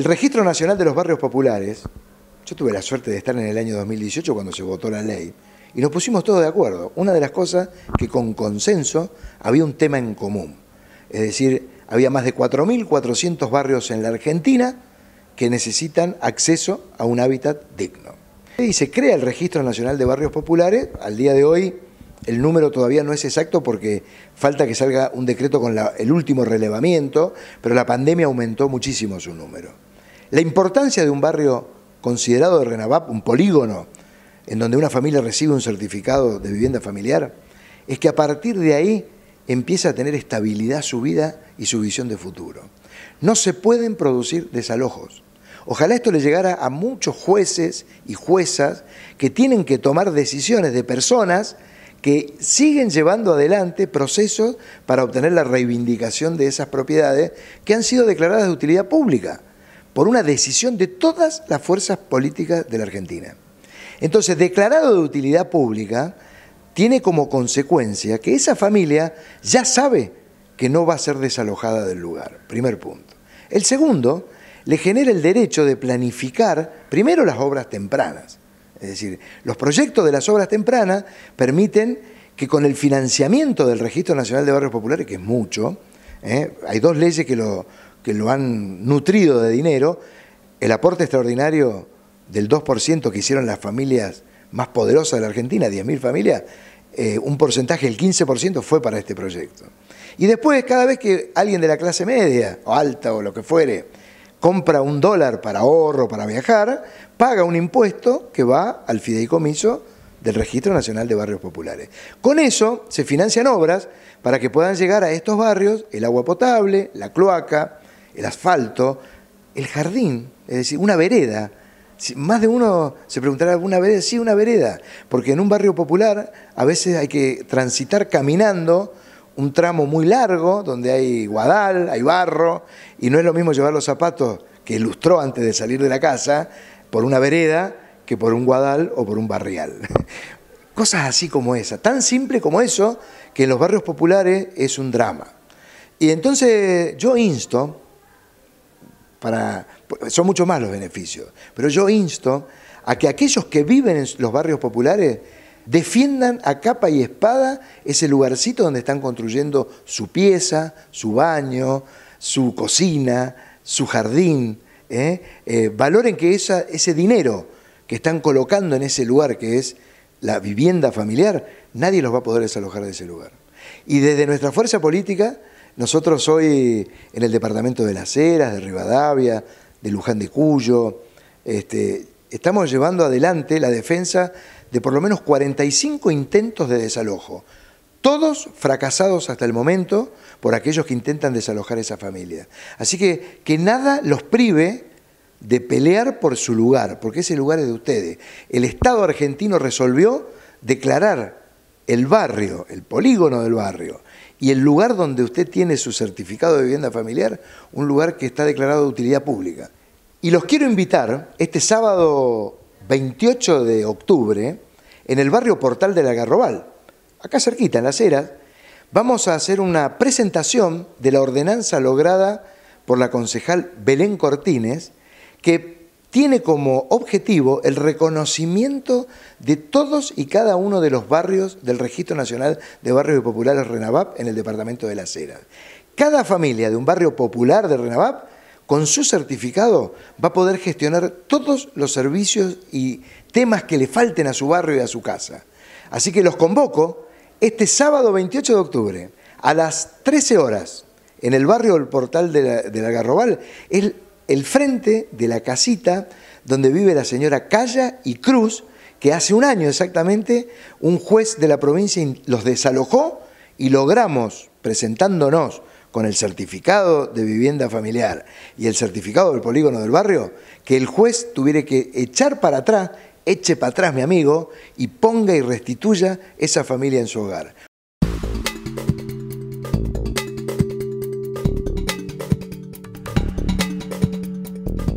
El Registro Nacional de los Barrios Populares, yo tuve la suerte de estar en el año 2018 cuando se votó la ley, y nos pusimos todos de acuerdo. Una de las cosas que con consenso había un tema en común. Es decir, había más de 4.400 barrios en la Argentina que necesitan acceso a un hábitat digno. Y se crea el Registro Nacional de Barrios Populares. Al día de hoy el número todavía no es exacto porque falta que salga un decreto con el último relevamiento, pero la pandemia aumentó muchísimo su número. La importancia de un barrio considerado de RENAVAP, un polígono, en donde una familia recibe un certificado de vivienda familiar, es que a partir de ahí empieza a tener estabilidad su vida y su visión de futuro. No se pueden producir desalojos. Ojalá esto le llegara a muchos jueces y juezas que tienen que tomar decisiones de personas que siguen llevando adelante procesos para obtener la reivindicación de esas propiedades que han sido declaradas de utilidad pública por una decisión de todas las fuerzas políticas de la Argentina. Entonces, declarado de utilidad pública tiene como consecuencia que esa familia ya sabe que no va a ser desalojada del lugar, primer punto. El segundo, le genera el derecho de planificar primero las obras tempranas. Es decir, los proyectos de las obras tempranas permiten que con el financiamiento del Registro Nacional de Barrios Populares, que es mucho, ¿eh? hay dos leyes que lo, que lo han nutrido de dinero, el aporte extraordinario del 2% que hicieron las familias más poderosas de la Argentina, 10.000 familias, eh, un porcentaje, el 15% fue para este proyecto. Y después, cada vez que alguien de la clase media, o alta, o lo que fuere, compra un dólar para ahorro, para viajar, paga un impuesto que va al fideicomiso del Registro Nacional de Barrios Populares. Con eso se financian obras para que puedan llegar a estos barrios el agua potable, la cloaca, el asfalto, el jardín, es decir, una vereda. Más de uno se preguntará, ¿una vereda? Sí, una vereda, porque en un barrio popular a veces hay que transitar caminando un tramo muy largo donde hay guadal, hay barro, y no es lo mismo llevar los zapatos que ilustró antes de salir de la casa por una vereda que por un guadal o por un barrial. Cosas así como esa, tan simple como eso, que en los barrios populares es un drama. Y entonces yo insto para... Son mucho más los beneficios. Pero yo insto a que aquellos que viven en los barrios populares defiendan a capa y espada ese lugarcito donde están construyendo su pieza, su baño, su cocina, su jardín. ¿eh? Eh, valoren que ese dinero que están colocando en ese lugar que es la vivienda familiar, nadie los va a poder desalojar de ese lugar. Y desde nuestra fuerza política nosotros hoy en el departamento de Las Heras, de Rivadavia, de Luján de Cuyo, este, estamos llevando adelante la defensa de por lo menos 45 intentos de desalojo, todos fracasados hasta el momento por aquellos que intentan desalojar esa familia. Así que que nada los prive de pelear por su lugar, porque ese lugar es de ustedes. El Estado argentino resolvió declarar el barrio, el polígono del barrio y el lugar donde usted tiene su certificado de vivienda familiar, un lugar que está declarado de utilidad pública. Y los quiero invitar este sábado 28 de octubre en el barrio Portal de la Garrobal, acá cerquita, en las acera, vamos a hacer una presentación de la ordenanza lograda por la concejal Belén Cortines, que tiene como objetivo el reconocimiento de todos y cada uno de los barrios del Registro Nacional de Barrios Populares RENAVAP en el departamento de la Heras. Cada familia de un barrio popular de RENAVAP, con su certificado, va a poder gestionar todos los servicios y temas que le falten a su barrio y a su casa. Así que los convoco este sábado 28 de octubre a las 13 horas en el barrio del Portal de la, el Garrobal el frente de la casita donde vive la señora Calla y Cruz, que hace un año exactamente un juez de la provincia los desalojó y logramos, presentándonos con el certificado de vivienda familiar y el certificado del polígono del barrio, que el juez tuviera que echar para atrás, eche para atrás mi amigo, y ponga y restituya esa familia en su hogar.